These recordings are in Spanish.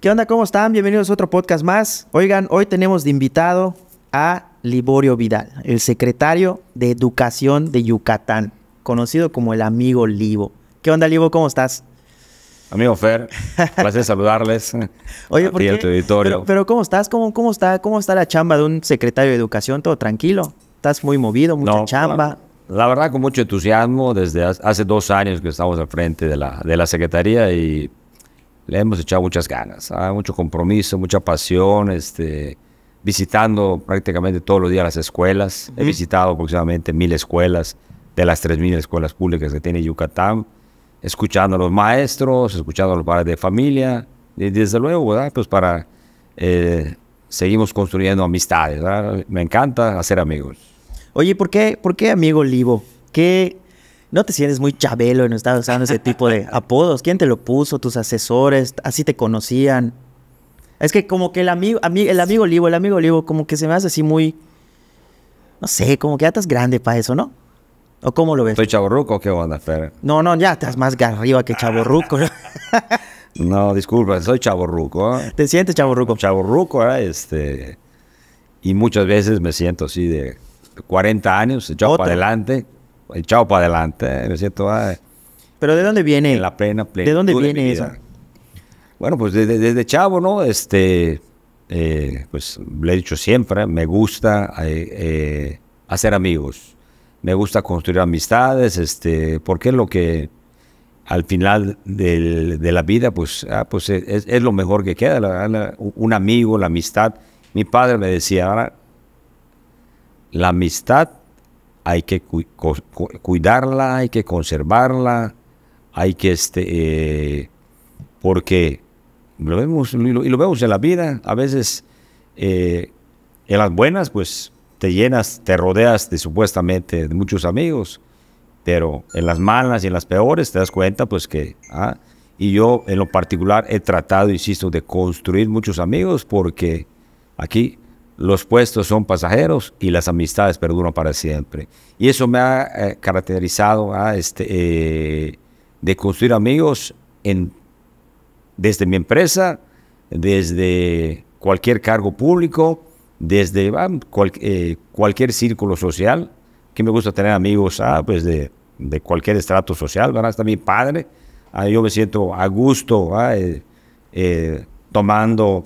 ¿Qué onda? ¿Cómo están? Bienvenidos a otro podcast más. Oigan, hoy tenemos de invitado a Liborio Vidal, el secretario de Educación de Yucatán, conocido como el amigo Libo. ¿Qué onda, Libo? ¿Cómo estás? Amigo Fer, placer saludarles. Oye, Pero, ¿cómo estás? ¿Cómo, ¿Cómo está? ¿Cómo está la chamba de un secretario de Educación? ¿Todo tranquilo? ¿Estás muy movido? ¿Mucha chamba? La, verdad, con mucho entusiasmo. Desde hace dos años que estamos al frente de la, de la Secretaría y le hemos echado muchas ganas, ¿ah? mucho compromiso, mucha pasión, este, visitando prácticamente todos los días las escuelas. He visitado aproximadamente mil escuelas de las 3.000 escuelas públicas que tiene Yucatán, escuchando a los maestros, escuchando a los padres de familia, y desde luego, Pues para... Eh, seguimos construyendo amistades, Me encanta hacer amigos. Oye, ¿por qué, por qué amigo Livo? ¿Qué, no te sientes muy chabelo en estar usando ese tipo de apodos. ¿Quién te lo puso? ¿Tus asesores? ¿Así te conocían? Es que como que el amigo, el amigo Livo, el amigo Olivo, como que se me hace así muy... No sé, como que ya estás grande para eso, ¿no? ¿O cómo lo ves? ¿Soy chaborruco o qué onda, Fer? No, no, ya estás más arriba que chaborruco. no, disculpa, soy chaborruco. ¿Te sientes chaborruco? Chaborruco, ¿eh? este... Y muchas veces me siento así de 40 años, echado para adelante, el chavo para adelante, ¿no es cierto? Pero ¿de dónde viene? la plena, plena ¿De dónde viene esa. Bueno, pues desde, chavo, ¿no? Este, eh, pues le he dicho siempre, me gusta eh, eh, hacer amigos, me gusta construir amistades, este, porque es lo que al final de la vida, pues, ah, pues es, lo mejor que queda, un amigo, la amistad. Mi padre me decía, ahora, la amistad hay que cuidarla, hay que conservarla, hay que, este, eh, porque lo vemos y lo, vemos en la vida, a veces eh, en las buenas, pues te llenas, te rodeas de supuestamente de muchos amigos, pero en las malas y en las peores te das cuenta, pues que, ah, y yo en lo particular he tratado, insisto, de construir muchos amigos porque aquí los puestos son pasajeros y las amistades perduran para siempre. Y eso me ha eh, caracterizado a este, eh, de construir amigos en, desde mi empresa, desde cualquier cargo público, desde eh, cualquier círculo social, que me gusta tener amigos pues de, cualquier estrato social, Hasta mi padre, yo me siento a gusto tomando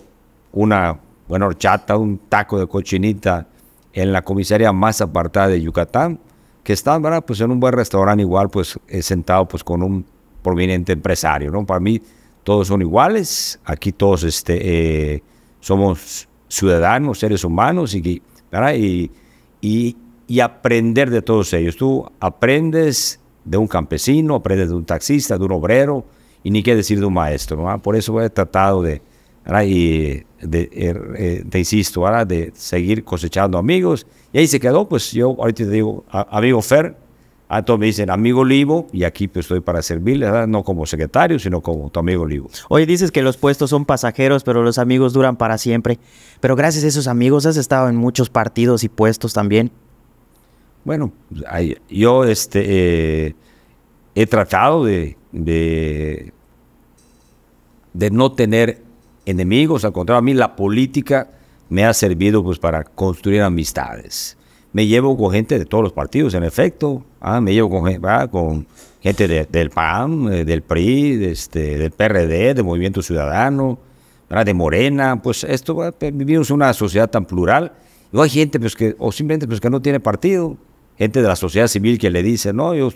una bueno, horchata, un taco de cochinita en la comisaría más apartada de Yucatán, que están Pues en un buen restaurante igual, pues eh, sentado pues con un prominente empresario, ¿no? Para mí todos son iguales, aquí todos este, eh, somos ciudadanos, seres humanos, y, ¿verdad? Y, y, aprender de todos ellos. Tú aprendes de un campesino, aprendes de un taxista, de un obrero, y ni qué decir de un maestro, ¿no? Ah, por eso he tratado de y de, er, eh, te insisto, ahora de seguir cosechando amigos. Y ahí se quedó, pues yo ahorita te digo, amigo Fer, a todos me dicen amigo Livo, y aquí pues estoy para servirle, ¿verdad? no como secretario, sino como tu amigo Livo. Oye, dices que los puestos son pasajeros, pero los amigos duran para siempre. Pero gracias a esos amigos has estado en muchos partidos y puestos también. Bueno, yo este, eh, he tratado de, de, de no tener enemigos, al contrario, a mí la política me ha servido pues para construir amistades. Me llevo con gente de todos los partidos, en efecto, ah, me llevo con, con gente del PAN, eh, del PRI, este, del PRD, del Movimiento Ciudadano, de Morena, pues esto, pues, vivimos en una sociedad tan plural, no hay gente pues que, o simplemente pues que no tiene partido, gente de la sociedad civil que le dice, no, yo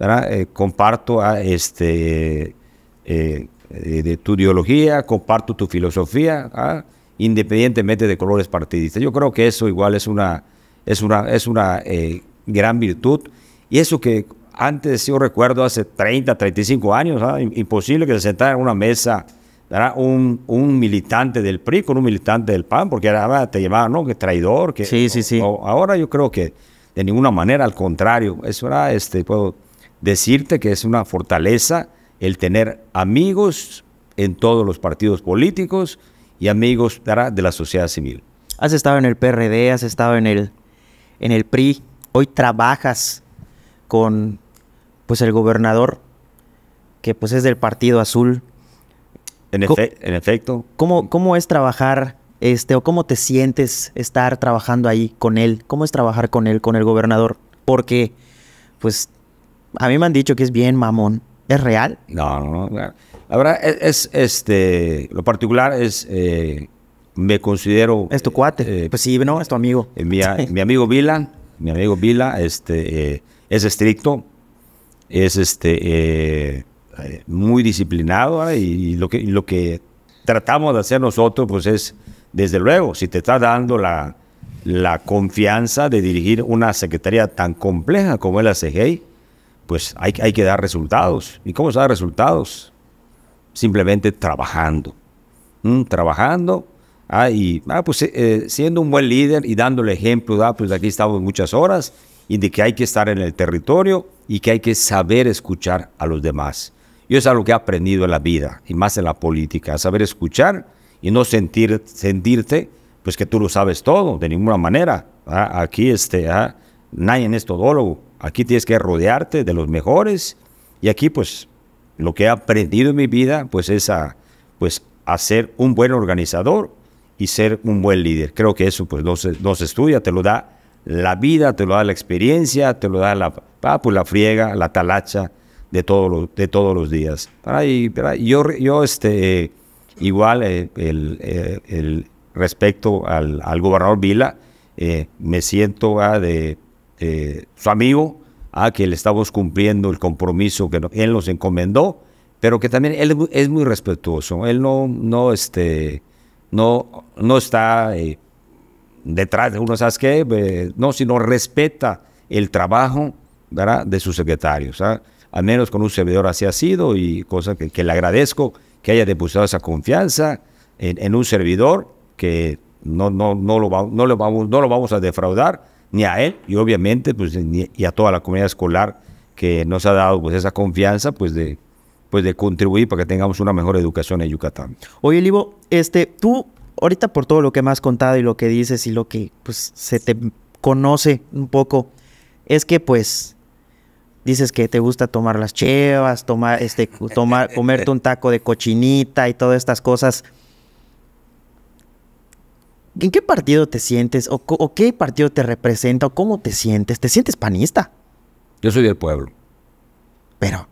eh, comparto a ah, este... Eh, eh, de tu ideología, comparto tu filosofía, ¿ah? independientemente de colores partidistas. Yo creo que eso igual es una, es una, es una eh, gran virtud. Y eso que antes, yo recuerdo, hace 30, 35 años, ¿ah? imposible que se sentara en una mesa un, un, militante del PRI con un militante del PAN, porque ahora ah, te llamaban, ¿no? Que traidor. Que, sí, sí, sí. ahora yo creo que de ninguna manera, al contrario, eso era, este, puedo decirte que es una fortaleza el tener amigos en todos los partidos políticos y amigos de la sociedad civil. Has estado en el PRD, has estado en el, en el PRI, hoy trabajas con pues el gobernador que pues es del Partido Azul. En, en efecto. ¿Cómo, ¿Cómo es trabajar este o cómo te sientes estar trabajando ahí con él? ¿Cómo es trabajar con él, con el gobernador? Porque pues a mí me han dicho que es bien mamón ¿Es real? No, no, no. La e-, es, este, lo particular es, eh, me considero... Es tu cuate, eh, pues sí, ¿no? Es tu amigo. Eh, mi, amigo Vila, mi amigo Vila, este, es estricto, es este, muy disciplinado y, lo que, tratamos de hacer nosotros, pues es, desde luego, si te está dando la, la confianza de dirigir una secretaría tan compleja como es la CGI, pues hay, que dar resultados. ¿Y cómo se dan resultados? Simplemente trabajando. Mm, trabajando ah, y ah, pues, eh, eh, siendo un buen líder y dándole ejemplo, ah, pues aquí estamos muchas horas y de que hay que estar en el territorio y que hay que saber escuchar a los demás. eso es algo que he aprendido en la vida y más en la política, saber escuchar y no sentir, sentirte pues que tú lo sabes todo, de ninguna manera. aquí este, ah, nadie es todólogo, Aquí tienes que rodearte de los mejores. Y aquí, pues, lo que he aprendido en mi vida, pues, es a, pues, a ser un buen organizador y ser un buen líder. Creo que eso, pues, no se, estudia, te lo da la vida, te lo da la experiencia, te lo da la, pues, la friega, la talacha de, de todos los días. yo, yo, este, igual, eh, eh, el, respecto al, al gobernador Vila, eh, me siento ah, de eh, su amigo, a que le estamos cumpliendo el compromiso que él nos encomendó, pero que también él es muy respetuoso. Él no, no, este, no, no está eh, detrás de uno, ¿sabes qué? Eh, no, sino respeta el trabajo ¿verdad? de sus secretarios. ¿ah? Al menos con un servidor así ha sido y cosa que, le agradezco que haya depositado esa confianza en, un servidor que no, no, lo, no, vamos, no lo vamos a defraudar ni a él y obviamente pues y a toda la comunidad escolar que nos ha dado pues esa confianza pues de pues de contribuir para que tengamos una mejor educación en Yucatán. Oye, Livo, este, tú ahorita por todo lo que me has contado y lo que dices y lo que pues se te conoce un poco, es que pues dices que te gusta tomar las chevas, tomar, este, tomar, comerte un taco de cochinita y todas estas cosas. ¿En qué partido te sientes? O, qué partido te representa? ¿O cómo te sientes? ¿Te sientes panista? Yo soy del pueblo. Pero.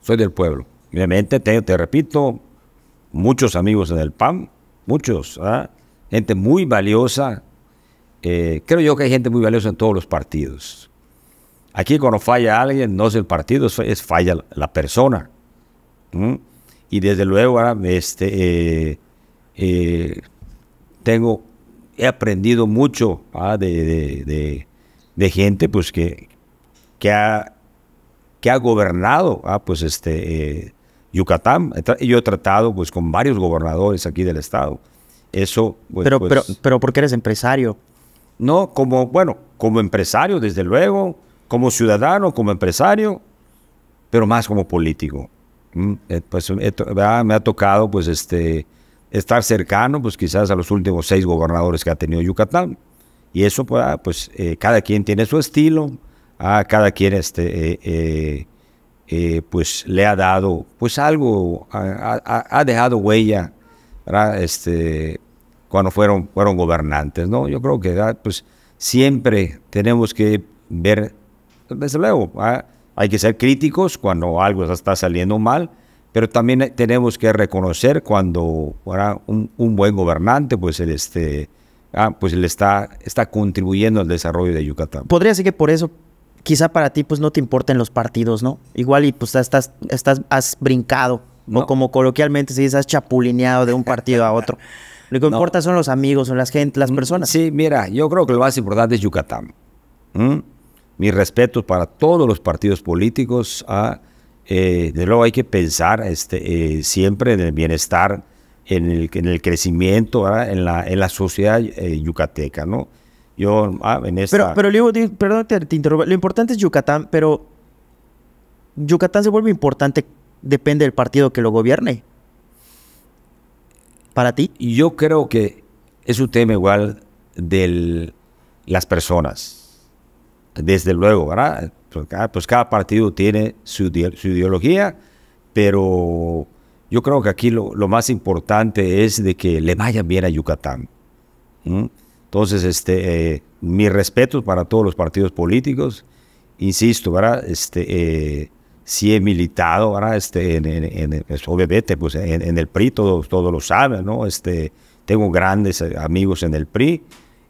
Soy del pueblo. Obviamente, te, repito, muchos amigos en el PAN, muchos, ¿ah? gente muy valiosa. Eh, creo yo que hay gente muy valiosa en todos los partidos. Aquí cuando falla alguien, no es el partido, es falla la persona. Y desde luego, ahora este, eh, eh, tengo he aprendido mucho de, gente pues que, que, ha, gobernado pues este, eh, Yucatán. Yo he tratado pues con varios gobernadores aquí del estado. Eso... Pues, pues pero, por pero, porque eres empresario. No, como, bueno, como empresario desde luego, como ciudadano, como empresario, pero más como político. Mm, eh, pues, me ha tocado pues este estar cercano, pues quizás a los últimos seis gobernadores que ha tenido Yucatán. Y eso, pues, ah, pues eh, cada quien tiene su estilo, a ah, cada quien este, eh, eh, pues le ha dado, pues algo, ha, dejado huella, Este, cuando fueron, fueron gobernantes, ¿no? Yo creo que, ah, pues, siempre tenemos que ver, desde luego, hay que ser críticos cuando algo está saliendo mal, pero también tenemos que reconocer cuando un, un, buen gobernante, pues él este, ah, pues él está, está contribuyendo al desarrollo de Yucatán. Podría ser que por eso, quizá para ti, pues no te importen los partidos, ¿no? Igual y pues estás, estás, has brincado, no. como coloquialmente se dice, has chapulineado de un partido a otro. Lo que importa son los amigos, son las gente, las mm, personas. Sí, mira, yo creo que lo más importante es Yucatán. Mi Mis respetos para todos los partidos políticos. ¿ah? Eh, de luego hay que pensar este, eh, siempre en el bienestar, en el, en el crecimiento, en la, sociedad eh, yucateca, ¿no? Yo, ah, en esta... Pero, pero perdón, te, te interrumpo. Lo importante es Yucatán, pero Yucatán se vuelve importante, depende del partido que lo gobierne. ¿Para ti? Yo creo que es un tema igual de las personas. Desde luego, ¿verdad? Pues cada, partido tiene su, ideología, pero yo creo que aquí lo, más importante es de que le vaya bien a Yucatán. Entonces, este, eh, mis respetos para todos los partidos políticos. Insisto, ¿verdad? Este, eh, he militado, ¿verdad? Este, en, en, en, pues, pues, el PRI todos, lo saben, ¿no? Este, tengo grandes eh, amigos en el PRI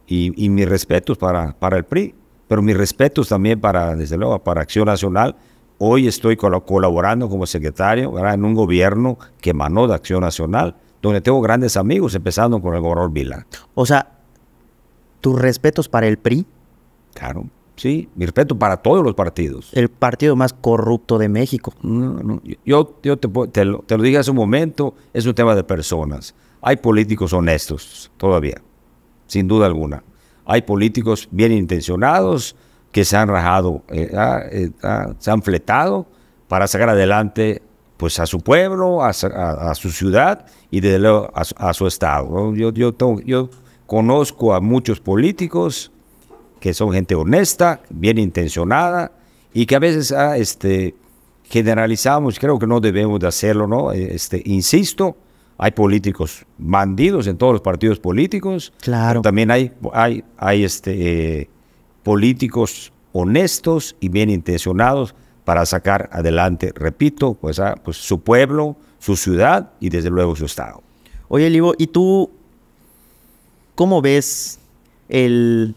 y, y mis respetos para, para el PRI. Pero mis respetos también para, desde luego, para Acción Nacional. Hoy estoy colaborando como secretario en un gobierno que emanó de Acción Nacional, donde tengo grandes amigos, empezando con el gobernador Vila. O sea, tus respetos para el PRI. Claro, sí, mi respeto para todos los partidos. El partido más corrupto de México. yo, te, te lo dije hace un momento, es un tema de personas. Hay políticos honestos todavía, sin duda alguna hay políticos bien intencionados que se han rajado, eh, ah, eh, ah, se han fletado para sacar adelante pues a su pueblo, a, su ciudad y desde luego a, su estado. Yo, conozco a muchos políticos que son gente honesta, bien intencionada y que a veces ah, este, generalizamos, creo que no debemos de hacerlo, ¿no? Eh, este, insisto, hay políticos bandidos en todos los partidos políticos. Claro. También hay, hay, hay este, eh, políticos honestos y bien intencionados para sacar adelante, repito, pues, ah, pues, su pueblo, su ciudad y desde luego su estado. Oye, Livo, ¿y tú cómo ves el,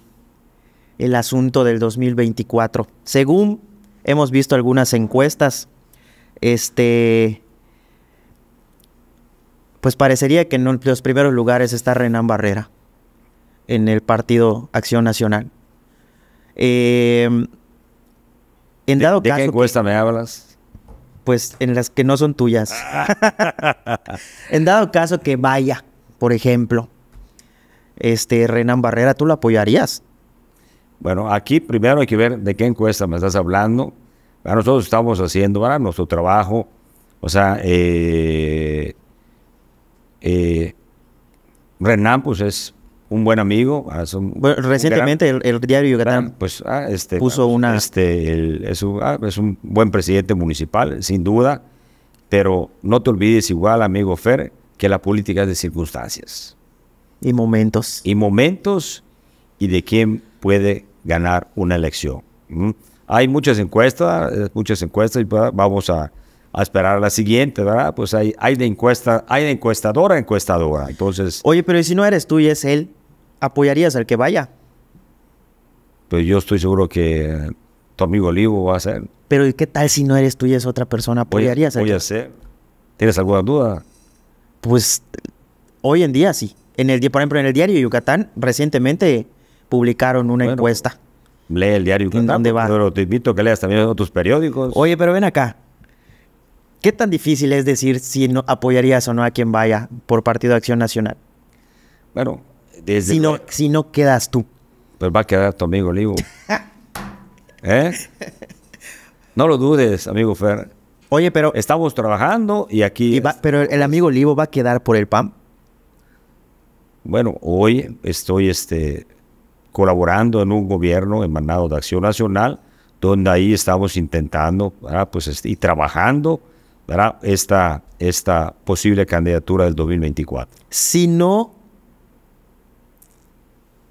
el asunto del 2024? Según hemos visto algunas encuestas, este, pues parecería que en los primeros lugares está Renan Barrera en el partido Acción Nacional. Em, en dado ¿De, qué encuesta me hablas? Pues en las que no son tuyas. en dado caso que vaya, por ejemplo, este Renan Barrera, ¿tú lo apoyarías? Bueno, aquí primero hay que ver de qué encuesta me estás hablando. Nosotros estamos haciendo nuestro trabajo, o sea, eh, eh, Renan, pues es un buen amigo. Ah, recientemente el, diario Yucatán pues, ah, este, puso ah, una... Este, es, un, buen presidente municipal, sin duda, pero no te olvides igual, amigo Fer, que la política es de circunstancias. Y momentos. Y momentos y de quién puede ganar una elección. Hay muchas encuestas, eh, muchas encuestas, y vamos a, a esperar la siguiente, ¿verdad? Pues hay, hay, de encuesta, hay encuestadora a encuestadora. Entonces. Oye, pero si no eres tú y es él, ¿apoyarías al que vaya? Pues yo estoy seguro que tu amigo Olivo va a ser. Pero ¿y qué tal si no eres tú y es otra persona? ¿Apoyarías al voy que... a ser. ¿Tienes alguna duda? Pues hoy en día sí. En el, por ejemplo, en el diario Yucatán recientemente publicaron una encuesta. Lee el diario Yucatán. ¿Dónde va? Pero te invito a que leas también otros periódicos. Oye, pero ven acá. ¿Qué tan difícil es decir si no apoyarías o no a quien vaya por Partido de Acción Nacional? Bueno, desde... Si no, quedas tú. Pues va a quedar tu amigo Olivo. ¿Eh? No lo dudes, amigo Fer. Oye, pero... Estamos trabajando y aquí... pero el amigo Olivo va a quedar por el PAM. Bueno, hoy estoy este, colaborando en un gobierno emanado de Acción Nacional, donde ahí estamos intentando pues, este, y trabajando ¿verdad? Esta, esta posible candidatura del 2024. Si no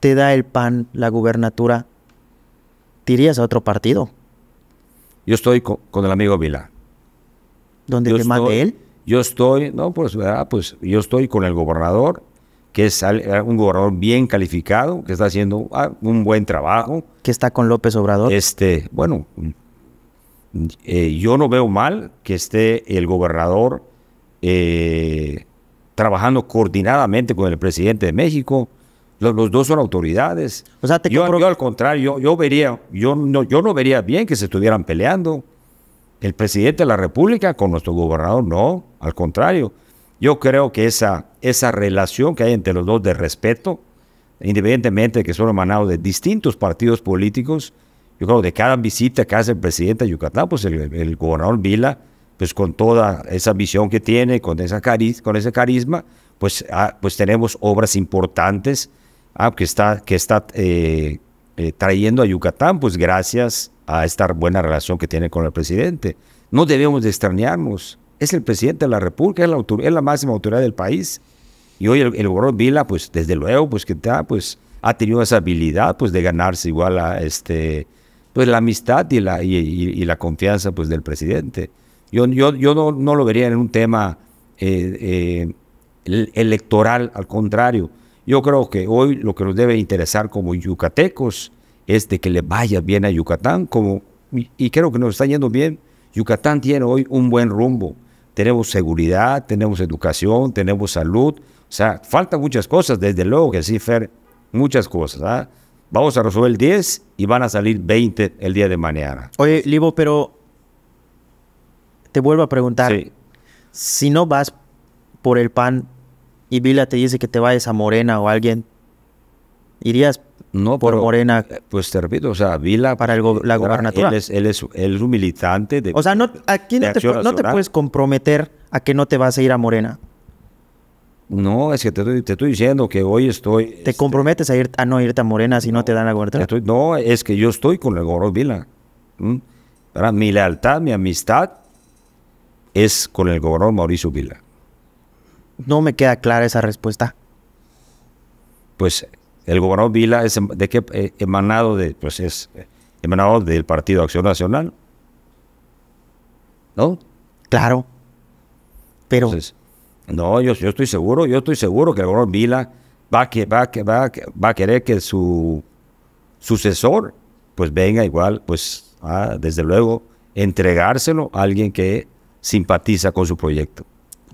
te da el pan la gubernatura, ¿te a otro partido? Yo estoy con, el amigo Vila. ¿Dónde te mate él? Yo estoy, no, pues, ¿verdad? pues yo estoy con el gobernador, que es eh, un gobernador bien calificado, que está haciendo ah, un buen trabajo. Que está con López Obrador. Este, bueno, eh, yo no veo mal que esté el gobernador eh, trabajando coordinadamente con el presidente de México. Los, dos son autoridades. O sea, yo, al contrario, yo, vería, yo no, yo no vería bien que se estuvieran peleando el presidente de la República con nuestro gobernador. No, al contrario. Yo creo que esa, esa relación que hay entre los dos de respeto, independientemente de que son emanados de distintos partidos políticos, yo creo, de cada visita que hace el presidente de Yucatán, pues el, gobernador Vila, pues con toda esa visión que tiene, con, esa cariz, con ese carisma, pues, ah, pues tenemos obras importantes ah, que está, que está eh, eh, trayendo a Yucatán, pues gracias a esta buena relación que tiene con el presidente. No debemos de extrañarnos. Es el presidente de la República, es la, máxima autoridad del país. Y hoy el, el gobernador Vila, pues desde luego, pues que está, pues ha tenido esa habilidad, pues de ganarse igual a este pues la amistad y la, y, la confianza pues, del presidente. Yo, yo, no, lo vería en un tema eh, eh, electoral, al contrario. Yo creo que hoy lo que nos debe interesar como yucatecos es de que le vaya bien a Yucatán, como, y creo que nos está yendo bien. Yucatán tiene hoy un buen rumbo. Tenemos seguridad, tenemos educación, tenemos salud. O sea, faltan muchas cosas, desde luego que sí, Fer, muchas cosas. ¿ah? Vamos a resolver el 10 y van a salir 20 el día de mañana. Oye, Libo, pero te vuelvo a preguntar. Si no vas por el pan y Vila te dice que te vayas a Morena o alguien, ¿irías no, por Morena? Eh, pues te repito, o sea, Vila... Para la eh, Él es, un militante de... O sea, no, aquí no te puedes comprometer a que no te vas a ir a Morena. No, es que te estoy, te diciendo que hoy estoy... ¿Te este, comprometes a, ir, a no irte a Morena si no, te dan la gobernatura? no, es que yo estoy con el gobernador Vila. mi lealtad, mi amistad es con el gobernador Mauricio Vila. No me queda clara esa respuesta. Pues el gobernador Vila es em, de qué eh, emanado de pues es eh, emanado del Partido Acción Nacional. ¿No? Claro. Pero no, yo, estoy seguro, yo estoy seguro que el gobernador Vila va, que, va, que, va, va a querer que su sucesor pues venga igual, pues desde luego entregárselo a alguien que simpatiza con su proyecto.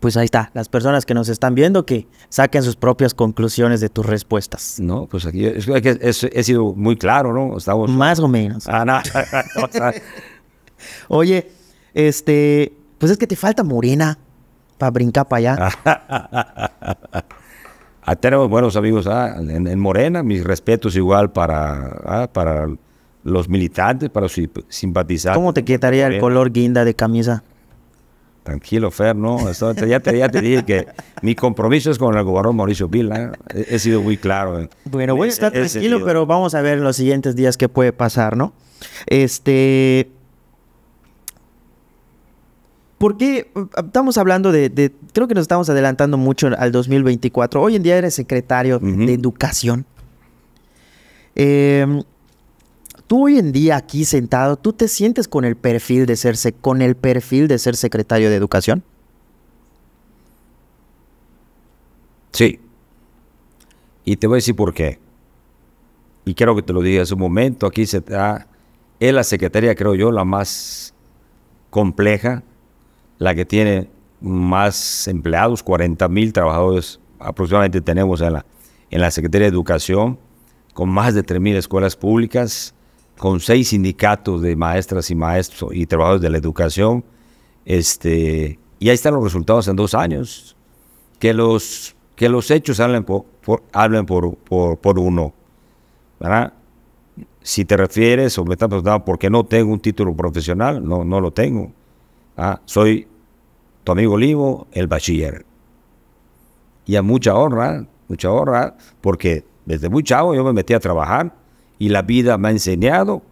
Pues ahí está, las personas que nos están viendo que saquen sus propias conclusiones de tus respuestas. No, pues aquí he sido muy claro, ¿no? Estamos... Más o menos. Ah, Oye, este, pues es que te falta Morena para brincar para allá. tenemos buenos amigos ¿ah? en, Morena, mis respetos igual para, ¿ah? para los militantes, para simpatizar. ¿Cómo te quitaría el color guinda de camisa? Tranquilo, Fer, no. ya, te, dije que mi compromiso es con el gobernador Mauricio Villa ¿eh? He, sido muy claro. Bueno, voy a tranquilo, pero vamos a ver en los siguientes días qué puede pasar, ¿no? Este, porque eh, estamos hablando de, creo que nos estamos adelantando mucho al 2024. Hoy en día eres secretario de Educación. Em, tú hoy en día aquí sentado, ¿tú te sientes con el perfil de ser, con el perfil de ser secretario de Educación? Sí. Y te voy a decir por qué. Y quiero que te lo diga en su momento. Aquí se está, es la secretaría, creo yo, la más compleja la que tiene más empleados, 40 mil trabajadores aproximadamente tenemos en la, en la Secretaría de Educación, con más de 3 mil escuelas públicas, con seis sindicatos de maestras y maestros y trabajadores de la educación. Este, y ahí están los resultados en dos años. Que los, que los hechos hablen por, por, uno. Si te refieres o me estás preguntando no tengo un título profesional, no, no lo tengo. Soy amigo Olivo, el bachiller. Y a mucha honra, mucha honra, porque desde muy chavo yo me metí a trabajar y la vida me ha enseñado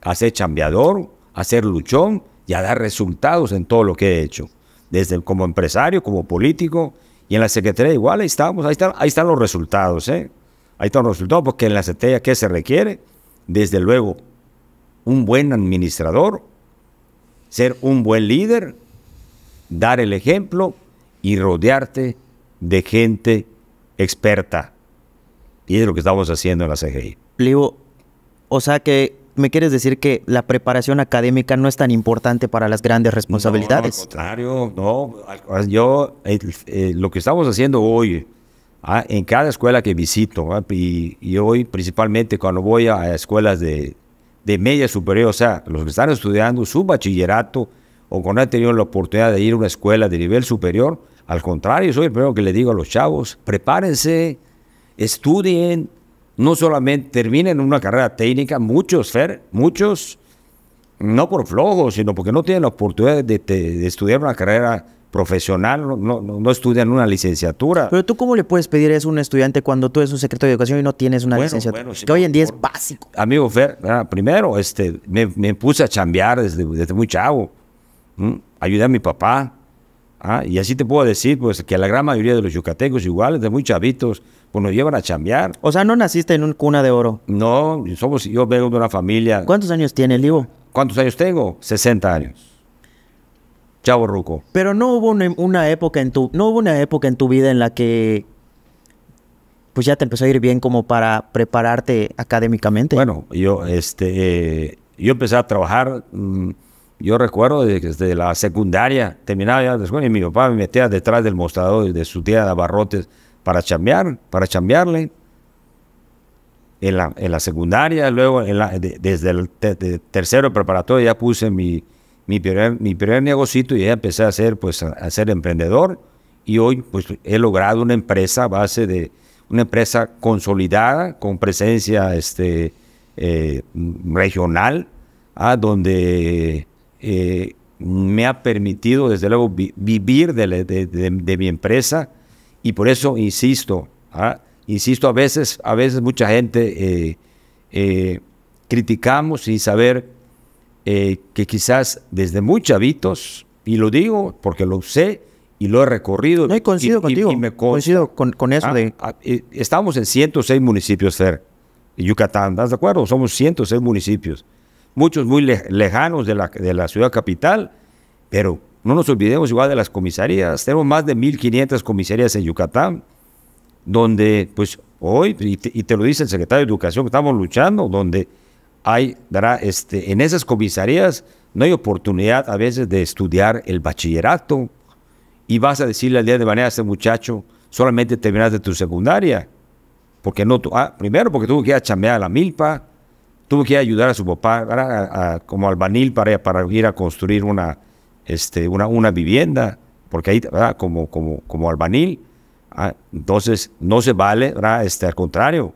a ser chambeador, a ser luchón y a dar resultados en todo lo que he hecho. Desde como empresario, como político y en la Secretaría igual, ahí estamos, ahí están, los resultados, ¿eh? Ahí están los resultados, porque en la Secretaría, ¿qué se requiere? Desde luego, un buen administrador, ser un buen líder, dar el ejemplo y rodearte de gente experta. Y es lo que estamos haciendo en la CGI. Leo, o sea que me quieres decir que la preparación académica no es tan importante para las grandes responsabilidades. No, al contrario, no. Yo, lo que estamos haciendo hoy, ah, en cada escuela que visito, ah, y, hoy principalmente cuando voy a, escuelas de, de media superior, o sea, los que están estudiando su bachillerato, o cuando he tenido la oportunidad de ir a una escuela de nivel superior, al contrario, soy el primero que le digo a los chavos, prepárense, estudien, no solamente terminen una carrera técnica, muchos, Fer, muchos, no por flojos, sino porque no tienen la oportunidad de, estudiar una carrera profesional, no, estudian una licenciatura. Pero tú cómo le puedes pedir eso a un estudiante cuando tú eres un secretario de educación y no tienes una licenciatura? Bueno, que hoy en día es básico. Amigo Fer, ah, primero, este, me, puse a chambear desde, desde muy chavo. Ayudé a mi papá. ¿ah? Y así te puedo decir, pues, que la gran mayoría de los yucatecos, igual, de muy chavitos, pues nos llevan a chambear. O sea, no naciste en un cuna de oro. No, somos, yo vengo de una familia. ¿Cuántos años tiene el ¿Cuántos años tengo? 60 años. Chavo Ruco. Pero no hubo una, época en tu, no hubo una época en tu vida en la que pues ya te empezó a ir bien como para prepararte académicamente. Bueno, yo este eh, yo empecé a trabajar mm, yo recuerdo desde, la secundaria, terminaba ya la escuela y mi papá me metía detrás del mostrador de su tía de abarrotes para chambear, para chambearle. En la, en la secundaria, luego desde el tercero preparatorio ya puse mi, mi primer, mi primer negocito y ya empecé a ser, pues, a, ser emprendedor. Y hoy pues, he logrado una empresa base de una empresa consolidada, con presencia este, eh, regional, ¿ah? donde eh, me ha permitido, desde luego, vivir de, mi empresa y por eso insisto, ¿ah? insisto, a veces, a veces mucha gente eh, eh, criticamos sin saber que quizás desde muy chavitos, y lo digo porque lo sé y lo he recorrido. No, y coincido contigo. coincido con, eso. ¿ah? de... Ah, estamos en 106 municipios, Fer, Yucatán, ¿estás de acuerdo? Somos 106 municipios muchos muy lejanos de la, ciudad capital, pero no nos olvidemos igual de las comisarías. Tenemos más de 1.500 comisarías en Yucatán, donde pues hoy, y te, lo dice el secretario de Educación, estamos luchando, donde hay, dará, este, en esas comisarías no hay oportunidad a veces de estudiar el bachillerato y vas a decirle al día de mañana a este muchacho, solamente terminaste tu secundaria, porque no, ah, primero porque tuvo que ir a chambear a la milpa, tuvo que ayudar a su papá como albanil para, para ir a construir una, este, una, una vivienda, porque ahí, Como, como, como albanil. ¿ah? Entonces, no se vale, ¿verdad? Este, al contrario,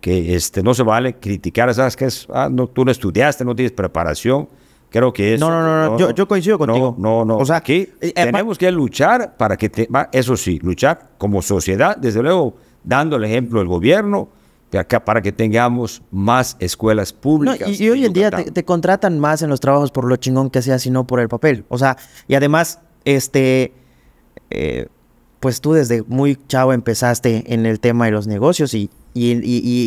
que este, no se vale criticar, ¿sabes que ah, no, tú no estudiaste, no tienes preparación. Creo que es. No, no, no, yo, coincido contigo. No, no, O sea, aquí eh, eh, tenemos que luchar para que, eso sí, luchar como sociedad, desde luego, dando el ejemplo del gobierno, acá para que tengamos más escuelas públicas. y, hoy en día te, contratan más en los trabajos por lo chingón que sea, sino por el papel. O sea, y además, este, eh, pues tú desde muy chavo empezaste en el tema de los negocios y,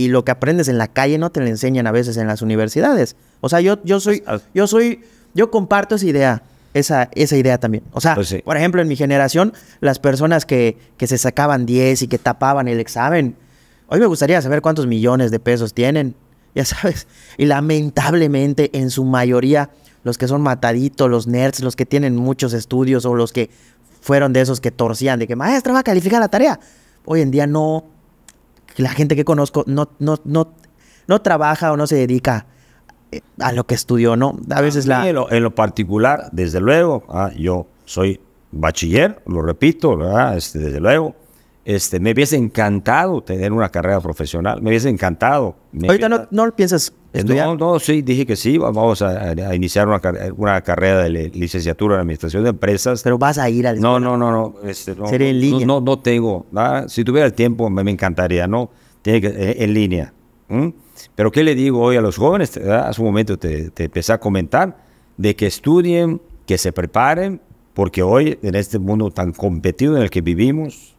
lo que aprendes en la calle no te lo enseñan a veces en las universidades. O sea, yo, yo soy, pues, ah, yo soy, yo comparto esa idea. Esa, esa, idea también. O sea, pues por ejemplo, en mi generación, las personas que, que se sacaban 10 y que tapaban el examen, Hoy me gustaría saber cuántos millones de pesos tienen, ya sabes. Y lamentablemente, en su mayoría, los que son mataditos, los nerds, los que tienen muchos estudios o los que fueron de esos que torcían de que maestra va a calificar la tarea. Hoy en día no, la gente que conozco no, no, no, no trabaja o no se dedica eh, a lo que estudió, ¿no? A veces la... En lo, particular, desde luego, ah, yo soy bachiller, lo repito, ¿verdad? Este, desde luego este, me hubiese encantado tener una carrera profesional, me hubiese encantado. Ahorita no, no piensas estudiar. No, no, sí, dije que sí, vamos a, iniciar una, una, carrera de licenciatura en administración de empresas. Pero vas a ir al No, no, no, este, no, no en línea. No, no, tengo. Si tuviera el tiempo, me, encantaría, ¿no? Tiene que, en, eh, en línea. Pero ¿qué le digo hoy a los jóvenes? Hace un momento te, te empecé a comentar de que estudien, que se preparen, porque hoy en este mundo tan competido en el que vivimos,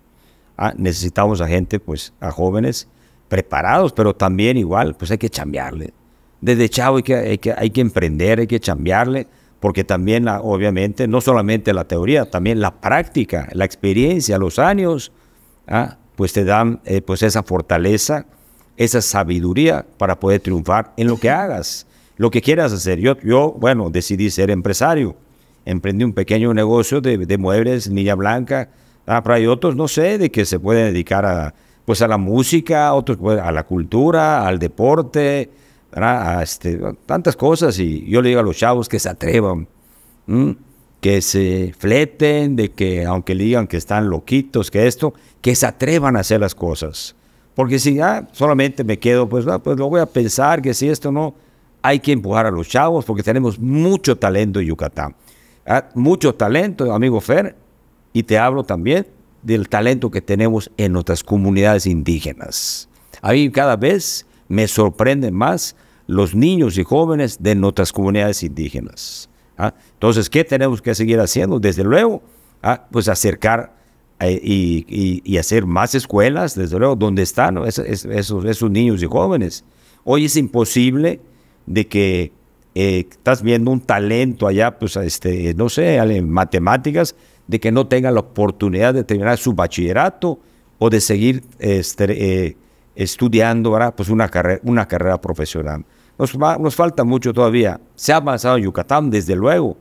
Ah, necesitamos a gente, pues, a jóvenes preparados, pero también igual, pues hay que cambiarle Desde chavo hay que, hay que, emprender, hay que cambiarle porque también, obviamente, no solamente la teoría, también la práctica, la experiencia, los años, ah, pues te dan eh, pues esa fortaleza, esa sabiduría para poder triunfar en lo que hagas, lo que quieras hacer. Yo, yo bueno, decidí ser empresario. Emprendí un pequeño negocio de, de muebles, Niña Blanca, Ah, pero hay otros, no sé, de que se pueden dedicar a, pues a la música, otros a la cultura, al deporte, a este, tantas cosas. Y yo le digo a los chavos que se atrevan, que se fleten, de que aunque digan que están loquitos, que esto, que se atrevan a hacer las cosas. Porque si ah, solamente me quedo, pues, pues lo voy a pensar, que si esto no, hay que empujar a los chavos porque tenemos mucho talento en Yucatán. Ah, mucho talento, amigo Fer, y te hablo también del talento que tenemos en nuestras comunidades indígenas. A mí cada vez me sorprenden más los niños y jóvenes de nuestras comunidades indígenas. ¿ah? Entonces, ¿qué tenemos que seguir haciendo? Desde luego, ¿ah? pues acercar eh, y, hacer más escuelas, desde luego, donde están esos, niños y jóvenes. Hoy es imposible de que eh, estás viendo un talento allá, pues, este, no sé, en matemáticas, de que no tengan la oportunidad de terminar su bachillerato o de seguir este, eh, estudiando Pues una, carrera, una carrera profesional. Nos, falta mucho todavía. Se ha avanzado en Yucatán, desde luego.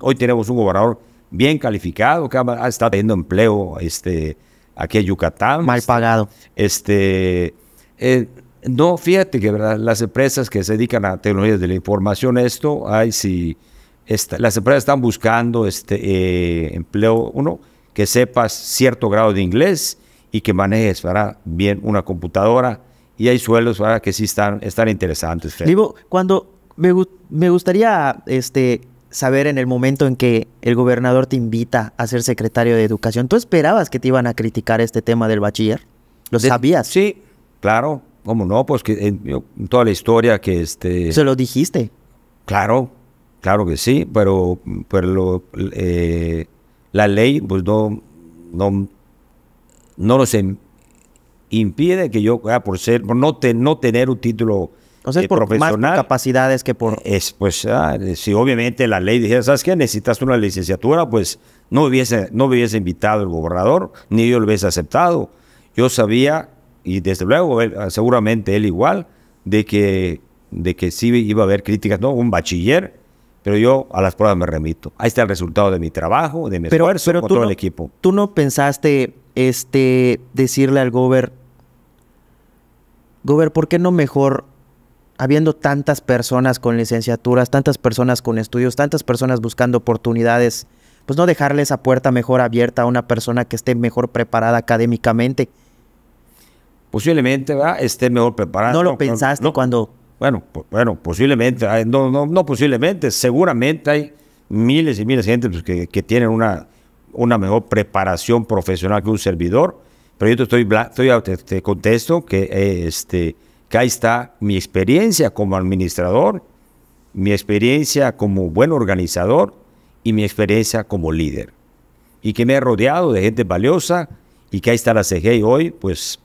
Hoy tenemos un gobernador bien calificado que ha, está teniendo empleo este, aquí en Yucatán. Mal pagado. Este, eh, no, fíjate que las empresas que se dedican a tecnologías de la información, esto, hay si... Sí, las empresas están buscando este, eh, empleo, uno, que sepas cierto grado de inglés y que manejes para bien una computadora. Y hay sueldos que sí están, están interesantes. Digo, cuando me, gustaría este, saber en el momento en que el gobernador te invita a ser secretario de educación, ¿tú esperabas que te iban a criticar este tema del bachiller? ¿Lo sabías? Sí, claro, cómo no, pues que toda la historia que este... Se lo dijiste. Claro, Claro que sí, pero, eh, la ley pues no, no, no em, impide que yo, por ser, no, tener un título eh, por profesional. Más capacidades que por. Es, pues, ah, si obviamente la ley dijera, ¿sabes qué? Necesitas una licenciatura, pues no, hubiese, no hubiese invitado el gobernador, ni yo lo hubiese aceptado. Yo sabía, y desde luego, seguramente él igual, de que, de que sí iba a haber críticas, ¿no? Un bachiller pero yo a las pruebas me remito. Ahí está el resultado de mi trabajo, de mi pero, esfuerzo con todo el equipo. ¿Tú no pensaste este, decirle al Gober, Gober, ¿por qué no mejor, habiendo tantas personas con licenciaturas, tantas personas con estudios, tantas personas buscando oportunidades, pues no dejarle esa puerta mejor abierta a una persona que esté mejor preparada académicamente? Posiblemente, ¿verdad? Esté mejor preparada. ¿No lo pensaste cuando bueno, posiblemente, no, no, posiblemente, seguramente hay miles y miles de gente pues, que, tienen una, una mejor preparación profesional que un servidor, pero yo te, estoy, estoy, te, contesto que, eh, este, que ahí está mi experiencia como administrador, mi experiencia como buen organizador y mi experiencia como líder. Y que me he rodeado de gente valiosa y que ahí está la CG hoy, pues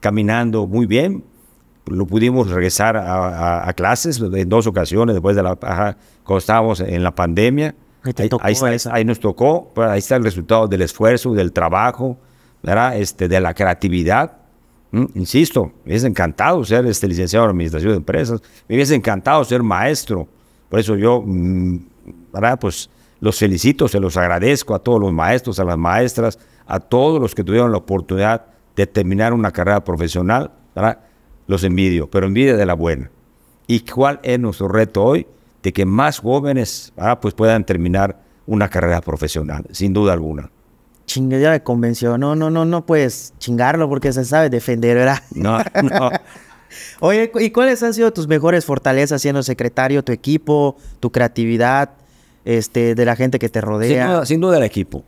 caminando muy bien, lo pudimos regresar a, clases en dos ocasiones después de la cuando estábamos en la pandemia. Ahí, ahí nos tocó, pues, ahí está el resultado del esfuerzo, del trabajo, ¿verdad? Este, de la creatividad. Mm, insisto, me hubiese encantado ser este, licenciado en Administración de Empresas, me hubiese encantado ser maestro. Por eso yo, mm, ¿verdad? Pues los felicito, se los agradezco a todos los maestros, a las maestras, a todos los que tuvieron la oportunidad de terminar una carrera profesional, ¿verdad? los envidio, pero envidia de la buena. ¿Y cuál es nuestro reto hoy? De que más jóvenes ah, pues puedan terminar una carrera profesional, sin duda alguna. Chingue, ya me convenció. No, no, no, no puedes chingarlo porque se sabe defender, ¿verdad? No, no. Oye, ¿y cuáles han sido tus mejores fortalezas siendo secretario, tu equipo, tu creatividad, este, de la gente que te rodea? Sin duda, sin duda el equipo.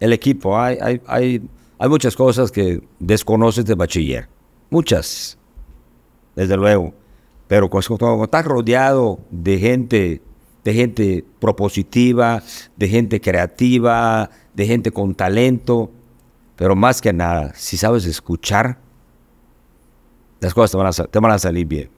El equipo. Hay, hay, hay, hay muchas cosas que desconoces de bachiller muchas, desde luego. Pero cuando estás rodeado de gente, de gente propositiva, de gente creativa, de gente con talento, pero más que nada, si sabes escuchar, las cosas te van a, salir bien.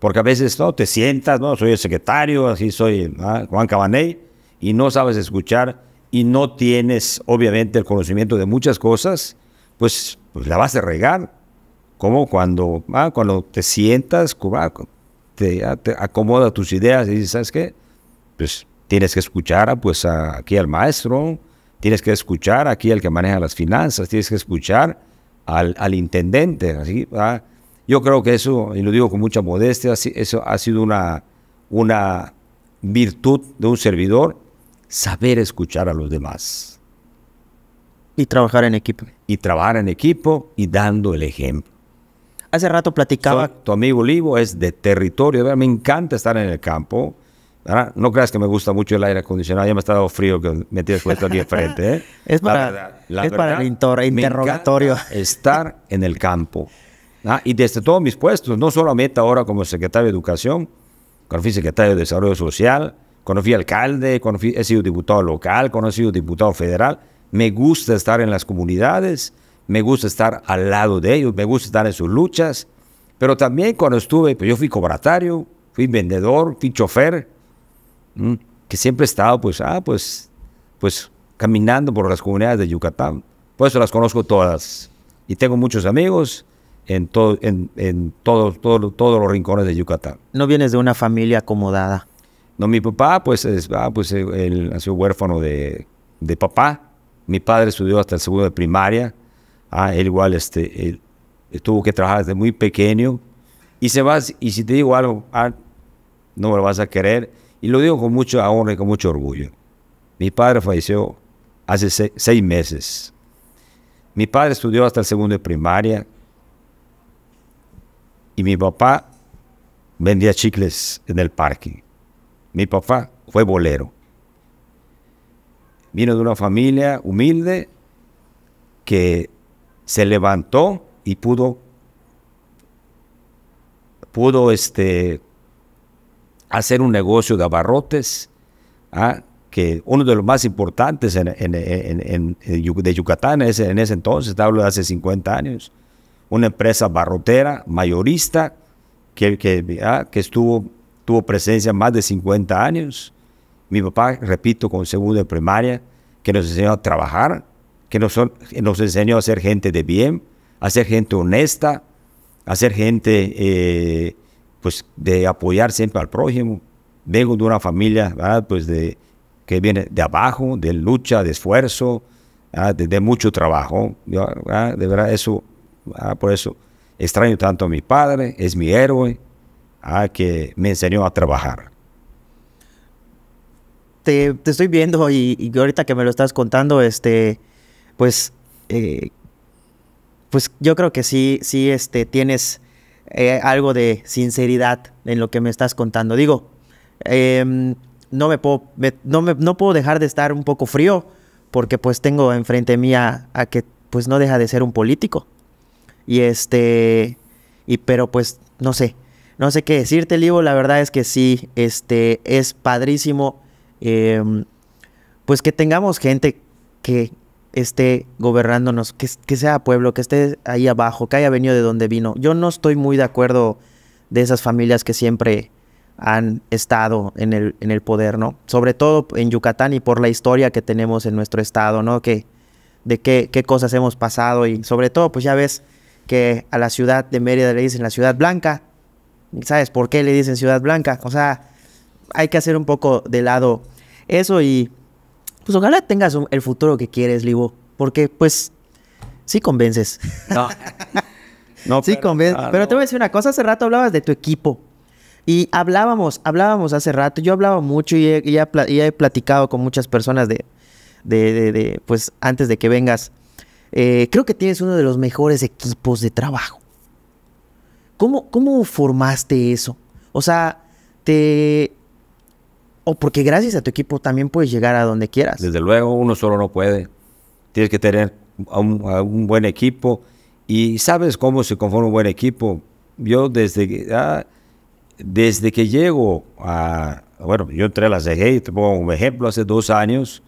Porque a veces no te sientas, no, soy el secretario, así soy ¿ah? Juan Cabané, y no sabes escuchar y no tienes, obviamente, el conocimiento de muchas cosas, pues, pues la vas a regar como cuando, ah, cuando te sientas, ah, ah, te, acomoda tus ideas y dices, ¿sabes qué? Pues tienes que escuchar pues, aquí al maestro, tienes que escuchar aquí al que maneja las finanzas, tienes que escuchar al, intendente. Así, Yo creo que eso, y lo digo con mucha modestia, eso ha sido una, una virtud de un servidor, saber escuchar a los demás. Y trabajar en equipo. Y trabajar en equipo y dando el ejemplo. Hace rato platicaba. tu amigo Olivo es de territorio, ¿verdad? me encanta estar en el campo. No creas que me gusta mucho el aire acondicionado, ya me ha estado frío que me tienes puesto aquí enfrente. ¿eh? es para, la verdad, es el interrogatorio. estar en el campo. Y desde todos mis puestos, no solo solamente ahora como secretario de Educación, cuando fui secretario de Desarrollo Social, cuando fui alcalde, he sido diputado local, cuando he sido diputado federal. Me gusta estar en las comunidades, me gusta estar al lado de ellos, me gusta estar en sus luchas, pero también cuando estuve, pues yo fui cobratario, fui vendedor, fui chofer, que siempre he estado, pues, ah, pues, pues, caminando por las comunidades de Yucatán. Por eso las conozco todas. Y tengo muchos amigos en, todo, en, en todos los rincones de Yucatán. ¿No vienes de una familia acomodada? No, mi papá, pues, es, ah, pues él nació huérfano de, de papá. Mi padre estudió hasta el segundo de primaria Ah, él igual este, tuvo que trabajar desde muy pequeño. Y, se va, y si te digo algo, ah, no me lo vas a querer. Y lo digo con mucho honra y con mucho orgullo. Mi padre falleció hace seis, seis meses. Mi padre estudió hasta el segundo de primaria. Y mi papá vendía chicles en el parque. Mi papá fue bolero. Vino de una familia humilde que se levantó y pudo, pudo este, hacer un negocio de abarrotes, ah, que uno de los más importantes en, de Yucatán en ese entonces, hablo de hace 50 años, una empresa barrotera, mayorista, que, que, ah, que estuvo, tuvo presencia más de 50 años. Mi papá, repito, con segundo de primaria, que nos enseñó a trabajar, que nos, nos enseñó a ser gente de bien, a ser gente honesta, a ser gente eh, pues de apoyar siempre al prójimo. Vengo de una familia ¿verdad? pues de, que viene de abajo, de lucha, de esfuerzo, de, mucho trabajo. De verdad, eso, por eso extraño tanto a mi padre, es mi héroe, que me enseñó a trabajar. Te, estoy viendo y, y, ahorita que me lo estás contando, este, pues, eh, pues yo creo que sí, sí este, tienes eh, algo de sinceridad en lo que me estás contando. Digo, em, no, me puedo, no, puedo dejar de estar un poco frío porque pues tengo enfrente mía a que pues no deja de ser un político. Y este, y pero pues no sé, no sé qué decirte, Livo, la verdad es que sí, este, es padrísimo, em, pues que tengamos gente que esté gobernándonos, que, que, sea pueblo, que esté ahí abajo, que haya venido de donde vino. Yo no estoy muy de acuerdo de esas familias que siempre han estado en el, en el poder, ¿no? Sobre todo en Yucatán y por la historia que tenemos en nuestro estado, ¿no? Que, de qué, qué cosas hemos pasado y sobre todo, pues ya ves que a la ciudad de Mérida le dicen la ciudad blanca. ¿Sabes por qué le dicen ciudad blanca? O sea, hay que hacer un poco de lado eso y pues ojalá tengas el futuro que quieres, Libo, porque pues sí convences. No. no sí convences. Pero te voy a decir una cosa, hace rato hablabas de tu equipo. Y hablábamos, hablábamos hace rato, yo hablaba mucho y he, he, platicado con muchas personas de, de, pues antes de que vengas. Eh, creo que tienes uno de los mejores equipos de trabajo. ¿Cómo, cómo formaste eso? O sea, te, o porque gracias a tu equipo también puedes llegar a donde quieras. Desde luego, uno solo no puede. Tienes que tener un, buen equipo y sabes cómo se conforma un buen equipo. Yo desde que, ah, desde que llego a, bueno, yo entré a la CGI, te pongo un ejemplo, hace dos años,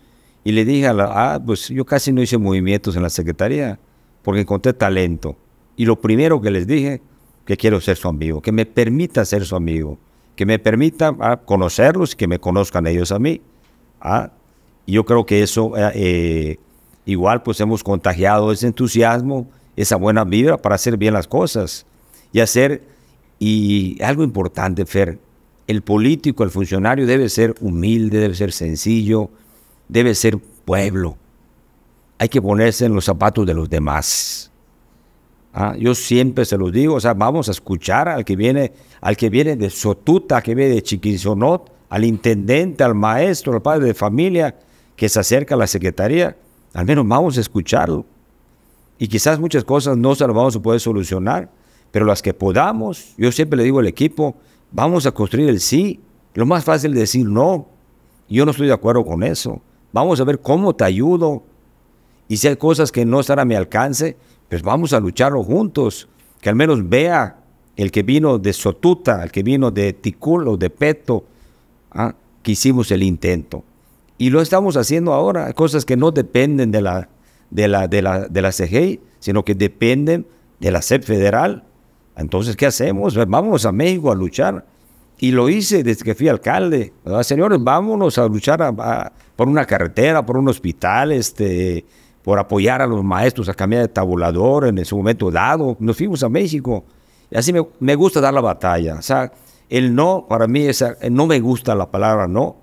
y le dije a la, ah, pues yo casi no hice movimientos en la Secretaría porque encontré talento. Y lo primero que les dije, que quiero ser su amigo, que me permita ser su amigo que me permita conocerlos ah, conocerlos, que me conozcan ellos a mí. Ah. Y yo creo que eso, eh, eh, igual pues hemos contagiado ese entusiasmo, esa buena vibra para hacer bien las cosas y hacer, y algo importante, Fer, el político, el funcionario debe ser humilde, debe ser sencillo, debe ser pueblo. Hay que ponerse en los zapatos de los demás. Ah, yo siempre se los digo, o sea, vamos a escuchar al que viene, al que viene de Sotuta, al que viene de Chiquinzonot al intendente, al maestro, al padre de familia que se acerca a la secretaría. Al menos vamos a escucharlo. Y quizás muchas cosas no se las vamos a poder solucionar, pero las que podamos, yo siempre le digo al equipo, vamos a construir el sí. Lo más fácil es decir no. Yo no estoy de acuerdo con eso. Vamos a ver cómo te ayudo. Y si hay cosas que no están a mi alcance, pues vamos a lucharlo juntos, que al menos vea el que vino de Sotuta, el que vino de Ticulo, de Peto, ¿ah? que hicimos el intento. Y lo estamos haciendo ahora, cosas que no dependen de la, de la, de la, de CGI, sino que dependen de la SEP federal. Entonces, ¿qué hacemos? Pues vamos a México a luchar. Y lo hice desde que fui alcalde. Señores, vámonos a luchar por una carretera, por un hospital, este, por apoyar a los maestros a cambiar de tabulador en ese momento dado. Nos fuimos a México. Y así me, me gusta dar la batalla. O sea, el no, para mí, es, no me gusta la palabra no.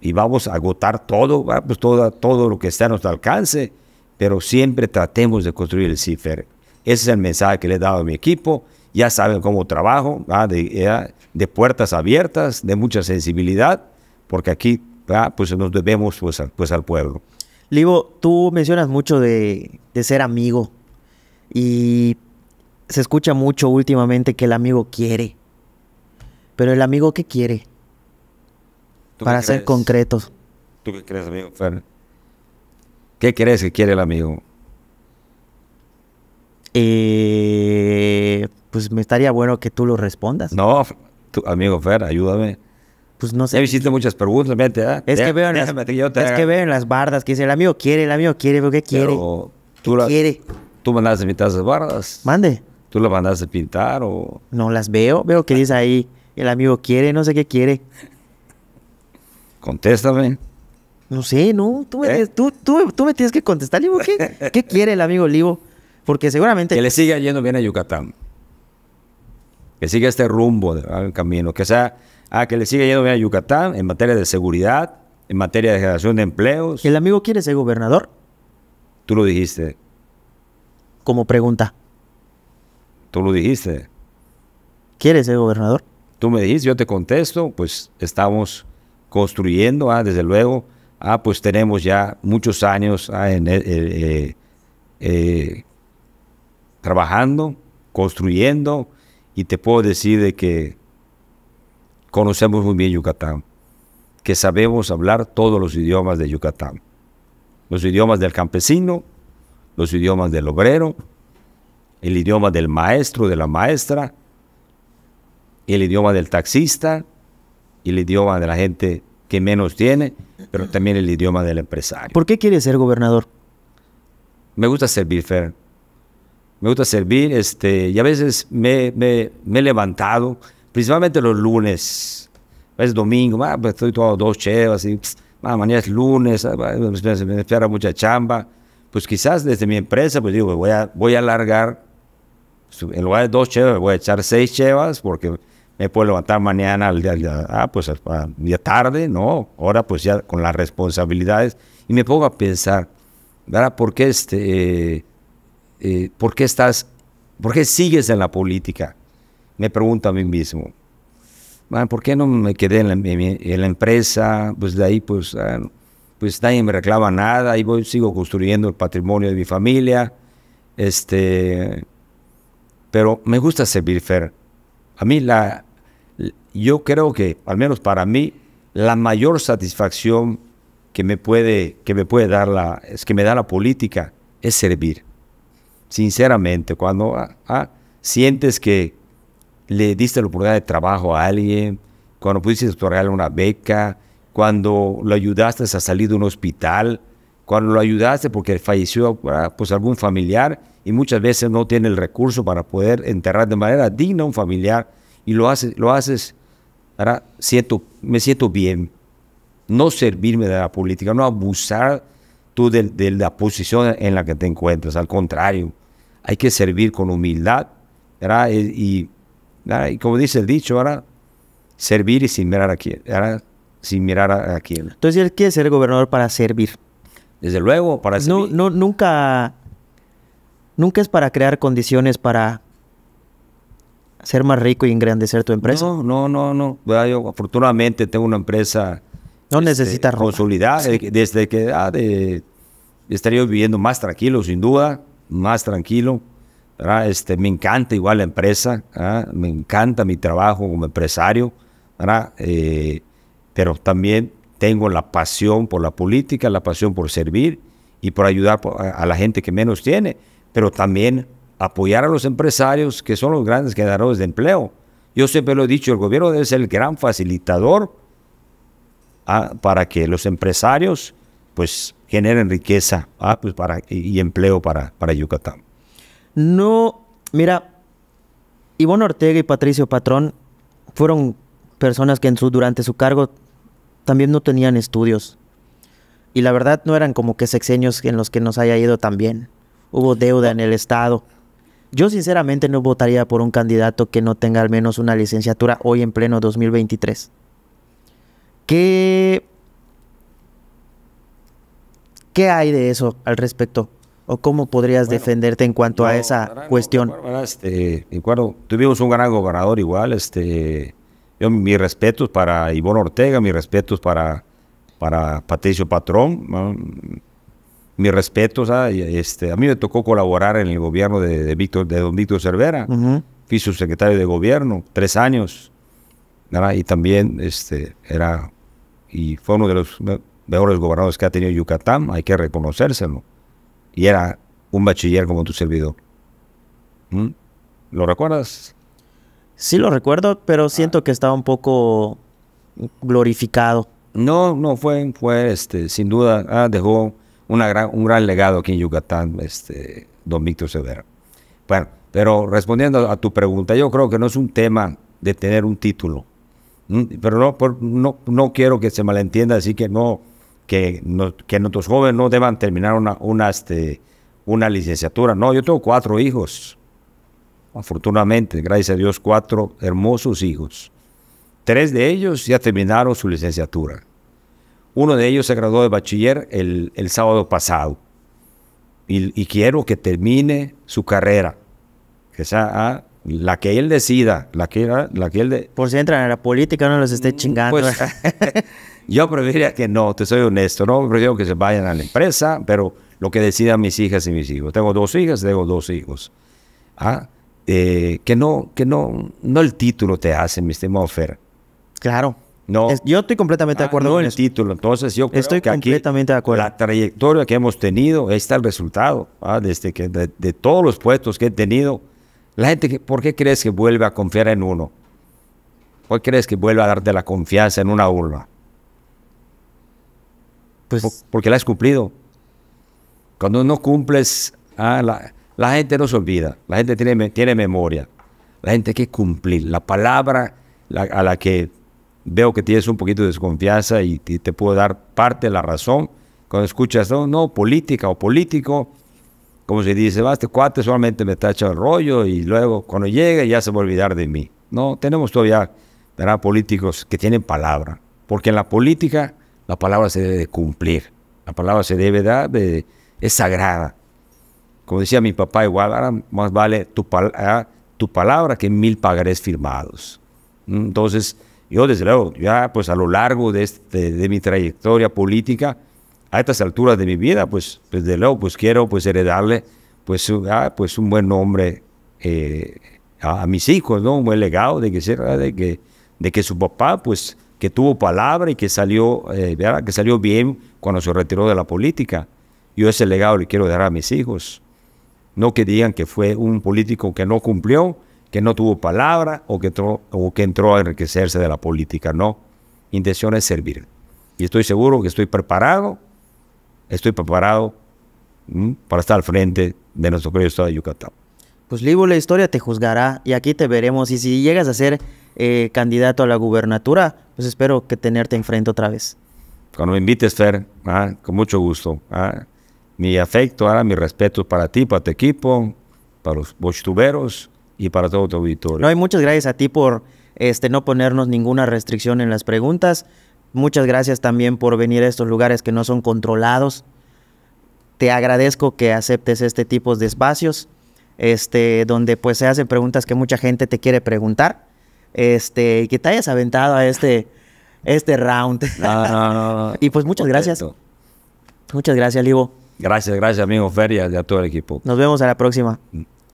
Y vamos a agotar todo, pues todo, todo lo que está a nuestro alcance. Pero siempre tratemos de construir el CIFER. Ese es el mensaje que le he dado a mi equipo. Ya saben cómo trabajo, de, puertas abiertas, de mucha sensibilidad, porque aquí pues nos debemos pues, al pues, pueblo. Livo, tú mencionas mucho de, ser amigo y se escucha mucho últimamente que el amigo quiere. Pero el amigo, ¿qué quiere? Para ser concretos. ¿Tú qué crees, amigo? Fer? ¿Qué crees que quiere el amigo? Eh, pues me estaría bueno que tú lo respondas. No, amigo Fer, ayúdame pues no sé. Ya hiciste muchas preguntas, Es, que veo, en las, bardas que dice, el amigo quiere, el amigo quiere, pero ¿qué quiere? tú ¿Qué la, quiere? ¿Tú mandaste pintar esas bardas? Mande. ¿Tú las mandaste pintar o...? No, las veo, veo que dice ahí, el amigo quiere, no sé qué quiere. Contéstame. No sé, no, tú me, ¿Eh? tú, tú, me tienes que contestar, Livo, ¿qué, quiere el amigo Livo? Porque seguramente... Que le siga yendo bien a Yucatán. Que siga este rumbo, de ah, camino, que sea a ah, que le siga yendo bien a Yucatán en materia de seguridad, en materia de generación de empleos. ¿El amigo quiere ser gobernador? Tú lo dijiste. Como pregunta. Tú lo dijiste. ¿Quieres ser gobernador? Tú me dijiste, yo te contesto, pues estamos construyendo, ah, desde luego, ah, pues tenemos ya muchos años ah, eh, eh, eh, trabajando, construyendo, y te puedo decir de que conocemos muy bien Yucatán, que sabemos hablar todos los idiomas de Yucatán. Los idiomas del campesino, los idiomas del obrero, el idioma del maestro, de la maestra, el idioma del taxista, el idioma de la gente que menos tiene, pero también el idioma del empresario. ¿Por qué quiere ser gobernador? Me gusta servir, Fer. Me gusta servir, este, y a veces me, me he levantado, principalmente los lunes. Es domingo, pues, estoy tomando dos chevas y mañana es lunes, ah, me espera mucha chamba. Pues quizás desde mi empresa, pues digo, voy a, voy a alargar, en lugar de dos chevas, voy a echar seis chevas porque me puedo levantar mañana al día, ah, pues tarde, ¿no? Ahora pues ya con las responsabilidades. Y me pongo a pensar, ¿verdad? ¿Por qué, este, eh, eh, ¿por qué estás, por qué sigues en la política? me pregunto a mí mismo, ¿por qué no me quedé en la, empresa? Pues de ahí, pues, ah, pues nadie me reclama nada y voy, sigo construyendo el patrimonio de mi familia. Este, pero me gusta servir, Fer. A mí la, yo creo que, al menos para mí, la mayor satisfacción que me puede, que me puede dar la, es que me da la política, es servir. Sinceramente, cuando ah, ah, sientes que, le diste la oportunidad de trabajo a alguien, cuando pudiste otorgarle una beca, cuando lo ayudaste a salir de un hospital, cuando lo ayudaste porque falleció ah, pues, algún familiar y muchas veces no tiene el recurso para poder enterrar de manera digna a un familiar y lo haces, lo haces me siento bien. No servirme de la política, no abusar tú de, la posición en la que te encuentras, al contrario, hay que servir con humildad y y como dice el dicho, ahora servir y sin mirar a quién. sin mirar a, quién. Entonces él quiere ser gobernador para servir. Desde luego, para servir. No, nunca, nunca es para crear condiciones para ser más rico y engrandecer tu empresa. No, no, no, Yo afortunadamente tengo una empresa no necesita este, ropa. consolidada. Eh, desde que ah, estaría viviendo más tranquilo, sin duda, más tranquilo. Este, me encanta igual la empresa, me encanta mi trabajo como empresario, eh, pero también tengo la pasión por la política, la pasión por servir y por ayudar a la gente que menos tiene, pero también apoyar a los empresarios que son los grandes generadores de empleo. Yo siempre lo he dicho, el gobierno debe ser el gran facilitador ¿ah? para que los empresarios pues generen riqueza ¿ah? pues y, y empleo para, para Yucatán. No, mira, Ivonne Ortega y Patricio Patrón fueron personas que en su, durante su cargo también no tenían estudios. Y la verdad no eran como que sexenios en los que nos haya ido tan bien. Hubo deuda en el Estado. Yo sinceramente no votaría por un candidato que no tenga al menos una licenciatura hoy en pleno 2023. ¿Qué, ¿Qué hay de eso al respecto? cómo podrías defenderte en cuanto a esa cuestión? este, tuvimos un gran gobernador igual. Este, yo, mis respetos para Ivonne Ortega, mis respetos para, para Patricio Patrón. mis respetos. A, ah, este, a mí me tocó colaborar en el gobierno de, Víctor, de don Víctor Cervera. fui su secretario de gobierno tres años. Y también este, era, y fue uno de los mejores gobernadores que ha tenido Yucatán, hay que reconocérselo y era un bachiller como tu servidor. ¿Mm? ¿Lo recuerdas? Sí lo recuerdo, pero ah. siento que estaba un poco glorificado. No, no, fue, este, sin duda, ah, dejó una gran, un gran legado aquí en Yucatán, este, don Víctor Severa. Bueno, pero respondiendo a tu pregunta, yo creo que no es un tema de tener un título, pero no, no, no quiero que se malentienda, así que no, que, que nuestros jóvenes no deban terminar una, una, este, una licenciatura. No, yo tengo cuatro hijos. Afortunadamente, gracias a Dios, cuatro hermosos hijos. Tres de ellos ya terminaron su licenciatura. Uno de ellos se graduó de bachiller el, sábado pasado. Y, quiero que termine su carrera, que sea ah, la que él decida, la que, la que él... De... Por si entran a la política, no los esté mm, chingando. Pues, yo preferiría que no, te soy honesto, no prefiero que se vayan a la empresa, pero lo que decidan mis hijas y mis hijos. Tengo dos hijas, tengo dos hijos. ¿Ah? Eh, que no, que no, no el título te hace, mi estimado Claro. No. yo estoy completamente de ah, acuerdo con el título. Entonces, yo estoy completamente de acuerdo. La trayectoria que hemos tenido, ahí está el resultado. ¿ah? Desde que de todos los puestos que he tenido, la gente, ¿por qué crees que vuelve a confiar en uno? ¿Por qué crees que vuelve a darte la confianza en una urna? Pues, porque la has cumplido. Cuando no cumples, ah, la, gente no se olvida, la gente tiene, tiene memoria. La gente que cumplir. La palabra a la que veo que tienes un poquito de desconfianza y, te puedo dar parte de la razón. Cuando escuchas, no, política o político, como se dice, basta, este cuate solamente me echando el rollo y luego cuando llegue ya se va a olvidar de mí. No, tenemos todavía ¿verdad? políticos que tienen palabra, porque en la política la palabra se debe de cumplir, la palabra se debe dar, es sagrada. Como decía mi papá, igual, ahora más vale tu, ah, palabra que mil pagarés firmados. Mm, entonces, yo desde luego, ya pues a lo largo de, este, de mi trayectoria política, a estas alturas de mi vida, pues desde pues, luego, pues quiero pues heredarle pues, ah, pues un buen nombre eh, a, mis hijos, ¿no? Un buen legado de que, ah, de que, de que su papá, pues, que tuvo palabra y que salió, eh, que salió bien cuando se retiró de la política. Yo ese legado le quiero dar a mis hijos. No que digan que fue un político que no cumplió, que no tuvo palabra o que entró, o que entró a enriquecerse de la política. No. intención es servir. Y estoy seguro que estoy preparado estoy preparado para estar al frente de nuestro querido estado de Yucatán. Pues Libo, la historia te juzgará y aquí te veremos. Y si llegas a ser eh, candidato a la gubernatura, pues espero que tenerte enfrente otra vez. Cuando me invites, Fer, ¿ah? con mucho gusto. ¿ah? Mi afecto, ahora mi respeto para ti, para tu equipo, para los bochtuberos y para todo tu auditorio. No, hay muchas gracias a ti por este, no ponernos ninguna restricción en las preguntas. Muchas gracias también por venir a estos lugares que no son controlados. Te agradezco que aceptes este tipo de espacios, este, donde pues se hacen preguntas que mucha gente te quiere preguntar, este, y que te hayas aventado a este, este round. y pues muchas gracias. Muchas gracias, Livo. Gracias, gracias, amigo Feria, y a todo el equipo. Nos vemos a la próxima. Mm.